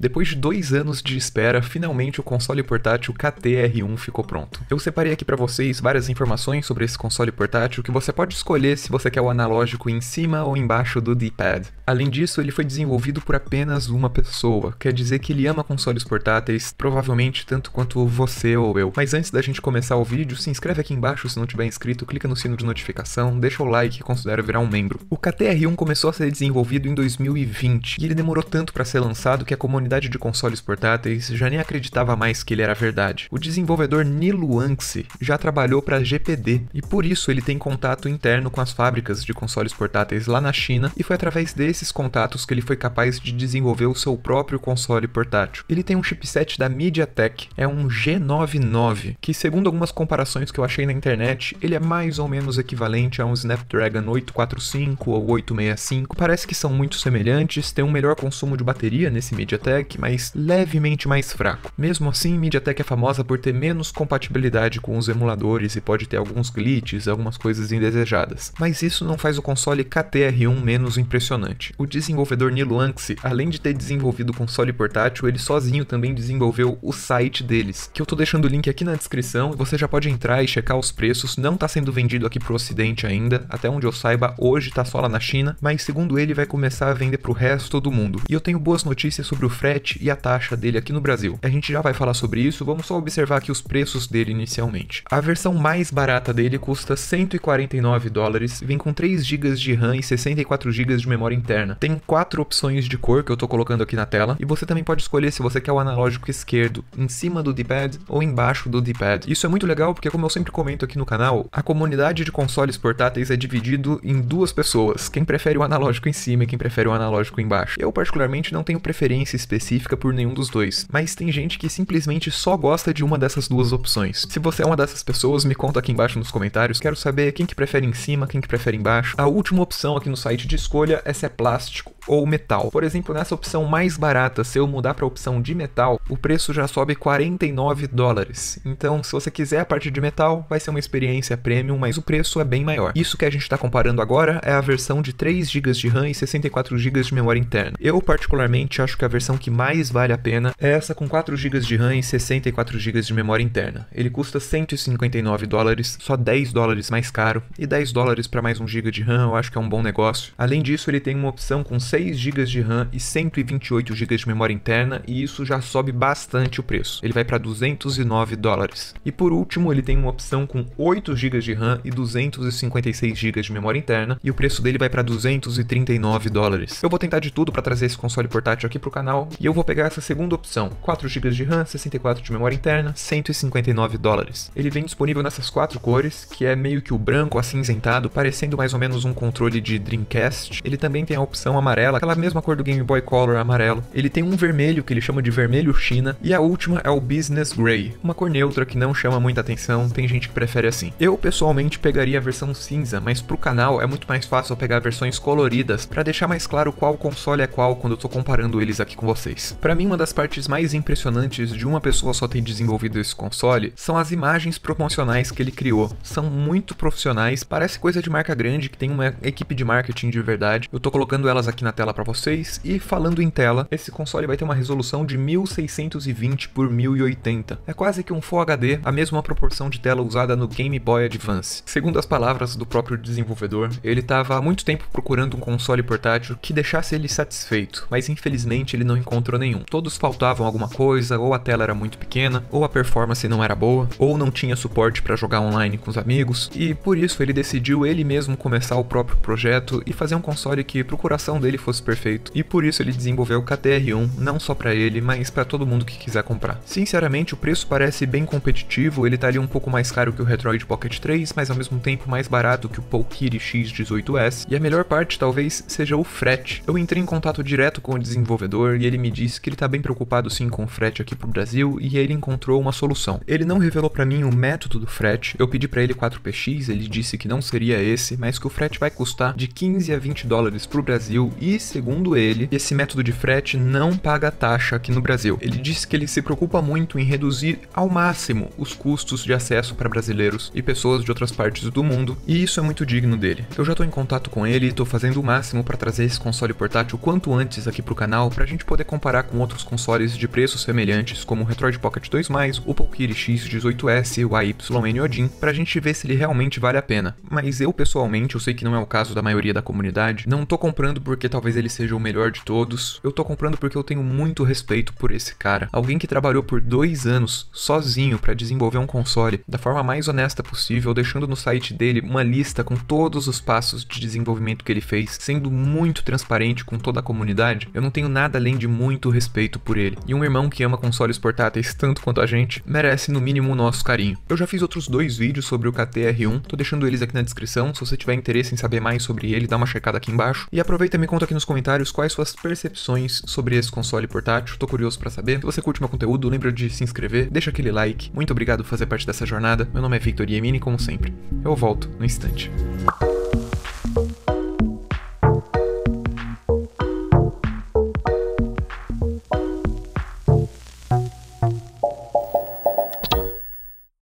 Depois de dois anos de espera, finalmente o console portátil KTR1 ficou pronto. Eu separei aqui para vocês várias informações sobre esse console portátil que você pode escolher se você quer o analógico em cima ou embaixo do D-pad. Além disso, ele foi desenvolvido por apenas uma pessoa, quer dizer que ele ama consoles portáteis, provavelmente tanto quanto você ou eu. Mas antes da gente começar o vídeo, se inscreve aqui embaixo se não tiver inscrito, clica no sino de notificação, deixa o like e considera virar um membro. O KTR1 começou a ser desenvolvido em 2020 e ele demorou tanto para ser lançado que a comunidade comunidade de consoles portáteis já nem acreditava mais que ele era verdade. O desenvolvedor Niluanxi já trabalhou para a GPD e por isso ele tem contato interno com as fábricas de consoles portáteis lá na China e foi através desses contatos que ele foi capaz de desenvolver o seu próprio console portátil. Ele tem um chipset da MediaTek, é um G99, que segundo algumas comparações que eu achei na internet, ele é mais ou menos equivalente a um Snapdragon 845 ou 865. Parece que são muito semelhantes, tem um melhor consumo de bateria nesse MediaTek MediaTek, mas levemente mais fraco. Mesmo assim, MediaTek é famosa por ter menos compatibilidade com os emuladores e pode ter alguns glitches, algumas coisas indesejadas. Mas isso não faz o console KTR1 menos impressionante. O desenvolvedor Nilo Anxi, além de ter desenvolvido o console portátil, ele sozinho também desenvolveu o site deles, que eu tô deixando o link aqui na descrição, você já pode entrar e checar os preços, não tá sendo vendido aqui pro ocidente ainda, até onde eu saiba, hoje tá só lá na China, mas segundo ele vai começar a vender pro resto do mundo. E eu tenho boas notícias sobre o frete frete e a taxa dele aqui no Brasil. A gente já vai falar sobre isso, vamos só observar aqui os preços dele inicialmente. A versão mais barata dele custa 149 dólares, vem com 3 GB de RAM e 64 GB de memória interna. Tem quatro opções de cor que eu tô colocando aqui na tela, e você também pode escolher se você quer o analógico esquerdo em cima do D-pad ou embaixo do D-pad. Isso é muito legal porque como eu sempre comento aqui no canal, a comunidade de consoles portáteis é dividido em duas pessoas, quem prefere o analógico em cima e quem prefere o analógico embaixo. Eu particularmente não tenho preferência específica específica por nenhum dos dois, mas tem gente que simplesmente só gosta de uma dessas duas opções. Se você é uma dessas pessoas, me conta aqui embaixo nos comentários, quero saber quem que prefere em cima, quem que prefere embaixo. A última opção aqui no site de escolha é se é plástico ou metal. Por exemplo, nessa opção mais barata, se eu mudar para a opção de metal, o preço já sobe 49 dólares. Então, se você quiser a parte de metal, vai ser uma experiência premium, mas o preço é bem maior. Isso que a gente está comparando agora é a versão de 3 GB de RAM e 64 GB de memória interna. Eu particularmente acho que a versão que que mais vale a pena é essa com 4 GB de RAM e 64 GB de memória interna. Ele custa 159 dólares, só 10 dólares mais caro, e 10 dólares para mais 1 GB de RAM eu acho que é um bom negócio. Além disso, ele tem uma opção com 6 GB de RAM e 128 GB de memória interna, e isso já sobe bastante o preço. Ele vai para 209 dólares. E por último, ele tem uma opção com 8 GB de RAM e 256 GB de memória interna, e o preço dele vai para 239 dólares. Eu vou tentar de tudo para trazer esse console portátil aqui pro canal, e eu vou pegar essa segunda opção, 4 GB de RAM, 64 de memória interna, 159 dólares. Ele vem disponível nessas quatro cores, que é meio que o branco acinzentado, parecendo mais ou menos um controle de Dreamcast. Ele também tem a opção amarela, aquela mesma cor do Game Boy Color amarelo. Ele tem um vermelho que ele chama de vermelho China e a última é o Business Gray, uma cor neutra que não chama muita atenção, tem gente que prefere assim. Eu pessoalmente pegaria a versão cinza, mas pro canal é muito mais fácil pegar versões coloridas para deixar mais claro qual console é qual quando eu tô comparando eles aqui com vocês vocês. Para mim, uma das partes mais impressionantes de uma pessoa só ter desenvolvido esse console são as imagens promocionais que ele criou. São muito profissionais, parece coisa de marca grande que tem uma equipe de marketing de verdade. Eu tô colocando elas aqui na tela para vocês e falando em tela, esse console vai ter uma resolução de 1620 por 1080. É quase que um Full HD, a mesma proporção de tela usada no Game Boy Advance. Segundo as palavras do próprio desenvolvedor, ele estava há muito tempo procurando um console portátil que deixasse ele satisfeito, mas infelizmente ele não encontro nenhum. Todos faltavam alguma coisa, ou a tela era muito pequena, ou a performance não era boa, ou não tinha suporte para jogar online com os amigos, e por isso ele decidiu ele mesmo começar o próprio projeto e fazer um console que pro coração dele fosse perfeito. E por isso ele desenvolveu o KTR1, não só para ele, mas para todo mundo que quiser comprar. Sinceramente, o preço parece bem competitivo, ele tá ali um pouco mais caro que o Retroid Pocket 3, mas ao mesmo tempo mais barato que o Polkiri X18S, e a melhor parte talvez seja o frete. Eu entrei em contato direto com o desenvolvedor e ele ele me disse que ele tá bem preocupado sim com o frete aqui pro Brasil e ele encontrou uma solução. Ele não revelou para mim o método do frete, eu pedi para ele 4px, ele disse que não seria esse, mas que o frete vai custar de 15 a 20 dólares pro Brasil e, segundo ele, esse método de frete não paga taxa aqui no Brasil. Ele disse que ele se preocupa muito em reduzir ao máximo os custos de acesso para brasileiros e pessoas de outras partes do mundo, e isso é muito digno dele. Eu já tô em contato com ele e tô fazendo o máximo para trazer esse console portátil quanto antes aqui pro canal pra gente poder comparar com outros consoles de preços semelhantes, como o Retroid Pocket 2, o Polkiri X18S, o AYN Odin, pra gente ver se ele realmente vale a pena. Mas eu, pessoalmente, eu sei que não é o caso da maioria da comunidade, não tô comprando porque talvez ele seja o melhor de todos, eu tô comprando porque eu tenho muito respeito por esse cara. Alguém que trabalhou por dois anos sozinho para desenvolver um console da forma mais honesta possível, deixando no site dele uma lista com todos os passos de desenvolvimento que ele fez, sendo muito transparente com toda a comunidade. Eu não tenho nada além de muito respeito por ele. E um irmão que ama consoles portáteis tanto quanto a gente merece no mínimo o nosso carinho. Eu já fiz outros dois vídeos sobre o KTR1, tô deixando eles aqui na descrição, se você tiver interesse em saber mais sobre ele, dá uma checada aqui embaixo. E aproveita e me conta aqui nos comentários quais suas percepções sobre esse console portátil, tô curioso para saber. Se você curte meu conteúdo, lembra de se inscrever, deixa aquele like. Muito obrigado por fazer parte dessa jornada. Meu nome é Victor Yemini, como sempre. Eu volto no instante.